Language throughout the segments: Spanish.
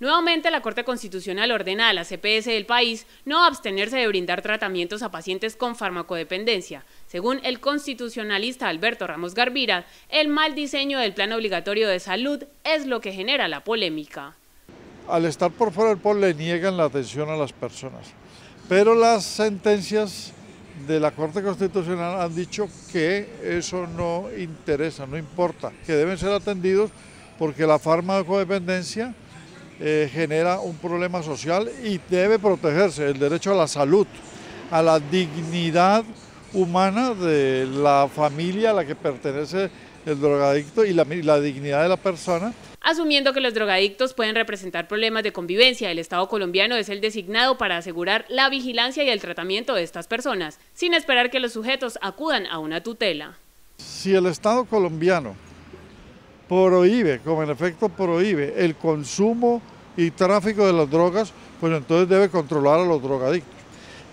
Nuevamente, la Corte Constitucional ordena a la CPS del país no abstenerse de brindar tratamientos a pacientes con farmacodependencia. Según el constitucionalista Alberto Ramos Garbira, el mal diseño del plan obligatorio de salud es lo que genera la polémica. Al estar por fuera del POL le niegan la atención a las personas, pero las sentencias de la Corte Constitucional han dicho que eso no interesa, no importa, que deben ser atendidos porque la farmacodependencia eh, genera un problema social y debe protegerse el derecho a la salud, a la dignidad humana de la familia a la que pertenece el drogadicto y la, la dignidad de la persona. Asumiendo que los drogadictos pueden representar problemas de convivencia, el Estado colombiano es el designado para asegurar la vigilancia y el tratamiento de estas personas, sin esperar que los sujetos acudan a una tutela. Si el Estado colombiano prohíbe, como en efecto prohíbe el consumo y tráfico de las drogas, pues entonces debe controlar a los drogadictos.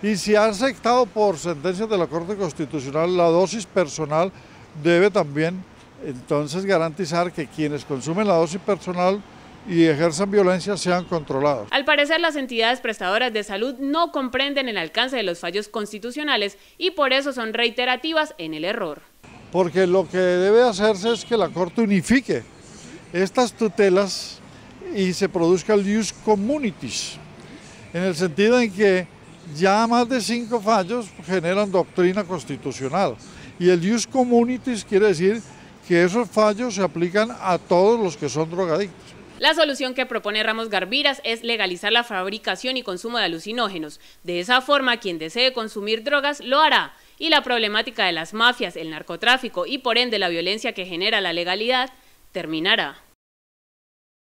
Y si ha aceptado por sentencias de la Corte Constitucional la dosis personal, debe también entonces garantizar que quienes consumen la dosis personal y ejerzan violencia sean controlados. Al parecer, las entidades prestadoras de salud no comprenden el alcance de los fallos constitucionales y por eso son reiterativas en el error porque lo que debe hacerse es que la Corte unifique estas tutelas y se produzca el use communities, en el sentido en que ya más de cinco fallos generan doctrina constitucional y el use communities quiere decir que esos fallos se aplican a todos los que son drogadictos. La solución que propone Ramos Garbiras es legalizar la fabricación y consumo de alucinógenos. De esa forma, quien desee consumir drogas lo hará y la problemática de las mafias, el narcotráfico y por ende la violencia que genera la legalidad terminará.